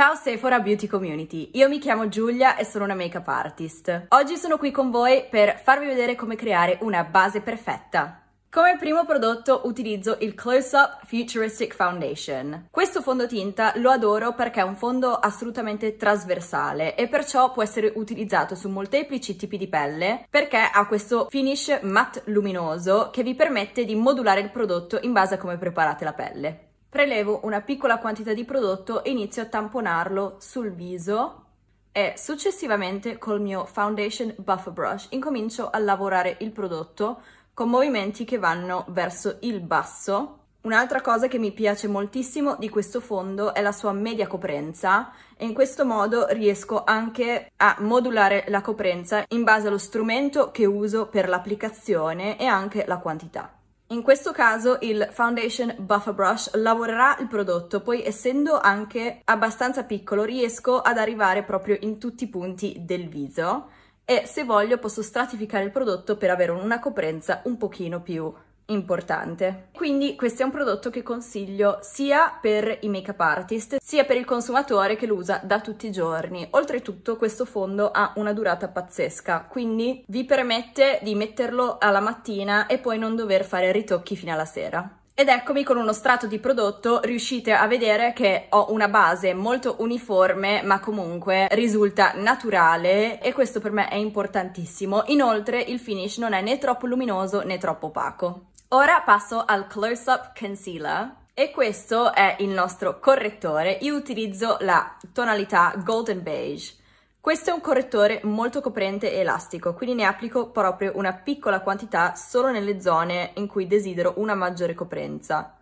Ciao Sephora Beauty Community, io mi chiamo Giulia e sono una makeup artist. Oggi sono qui con voi per farvi vedere come creare una base perfetta. Come primo prodotto utilizzo il Close Up Futuristic Foundation. Questo fondotinta lo adoro perché è un fondo assolutamente trasversale e perciò può essere utilizzato su molteplici tipi di pelle perché ha questo finish matte luminoso che vi permette di modulare il prodotto in base a come preparate la pelle. Prelevo una piccola quantità di prodotto e inizio a tamponarlo sul viso e successivamente col mio Foundation Buffer Brush incomincio a lavorare il prodotto con movimenti che vanno verso il basso. Un'altra cosa che mi piace moltissimo di questo fondo è la sua media coprenza e in questo modo riesco anche a modulare la coprenza in base allo strumento che uso per l'applicazione e anche la quantità. In questo caso il Foundation Buffer Brush lavorerà il prodotto, poi essendo anche abbastanza piccolo riesco ad arrivare proprio in tutti i punti del viso e se voglio posso stratificare il prodotto per avere una coprenza un pochino più importante. Quindi questo è un prodotto che consiglio sia per i make-up artist, sia per il consumatore che lo usa da tutti i giorni. Oltretutto questo fondo ha una durata pazzesca, quindi vi permette di metterlo alla mattina e poi non dover fare ritocchi fino alla sera. Ed eccomi con uno strato di prodotto, riuscite a vedere che ho una base molto uniforme ma comunque risulta naturale e questo per me è importantissimo. Inoltre il finish non è né troppo luminoso né troppo opaco. Ora passo al Close Up Concealer. E questo è il nostro correttore. Io utilizzo la tonalità Golden Beige. Questo è un correttore molto coprente e elastico, quindi ne applico proprio una piccola quantità solo nelle zone in cui desidero una maggiore coprenza.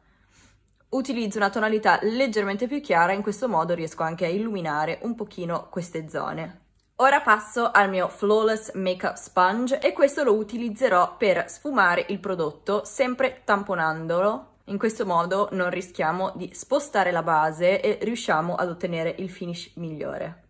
Utilizzo una tonalità leggermente più chiara, in questo modo riesco anche a illuminare un pochino queste zone. Ora passo al mio Flawless Makeup Sponge e questo lo utilizzerò per sfumare il prodotto sempre tamponandolo. In questo modo non rischiamo di spostare la base e riusciamo ad ottenere il finish migliore.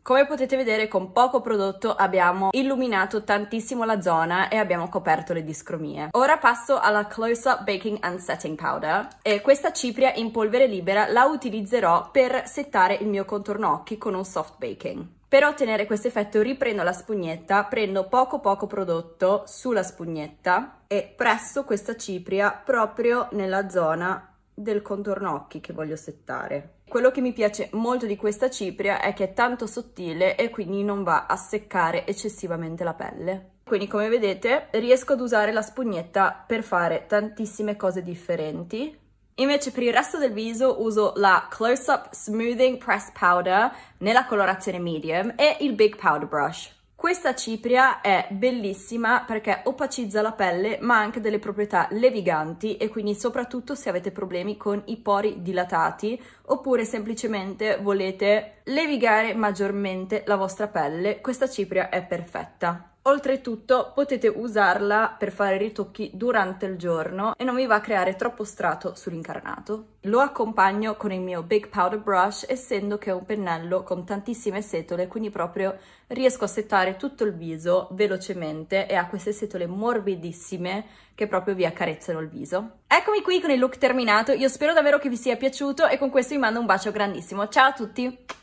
Come potete vedere con poco prodotto abbiamo illuminato tantissimo la zona e abbiamo coperto le discromie. Ora passo alla Close Up Baking and Setting Powder e questa cipria in polvere libera la utilizzerò per settare il mio contorno occhi con un soft baking. Per ottenere questo effetto riprendo la spugnetta, prendo poco poco prodotto sulla spugnetta e presso questa cipria proprio nella zona del contorno occhi che voglio settare. Quello che mi piace molto di questa cipria è che è tanto sottile e quindi non va a seccare eccessivamente la pelle. Quindi come vedete riesco ad usare la spugnetta per fare tantissime cose differenti Invece per il resto del viso uso la Close Up Smoothing Press Powder nella colorazione medium e il Big Powder Brush. Questa cipria è bellissima perché opacizza la pelle ma ha anche delle proprietà leviganti e quindi soprattutto se avete problemi con i pori dilatati oppure semplicemente volete levigare maggiormente la vostra pelle, questa cipria è perfetta. Oltretutto potete usarla per fare ritocchi durante il giorno e non mi va a creare troppo strato sull'incarnato. Lo accompagno con il mio Big Powder Brush essendo che è un pennello con tantissime setole quindi proprio riesco a settare tutto il viso velocemente e ha queste setole morbidissime che proprio vi accarezzano il viso. Eccomi qui con il look terminato, io spero davvero che vi sia piaciuto e con questo vi mando un bacio grandissimo. Ciao a tutti!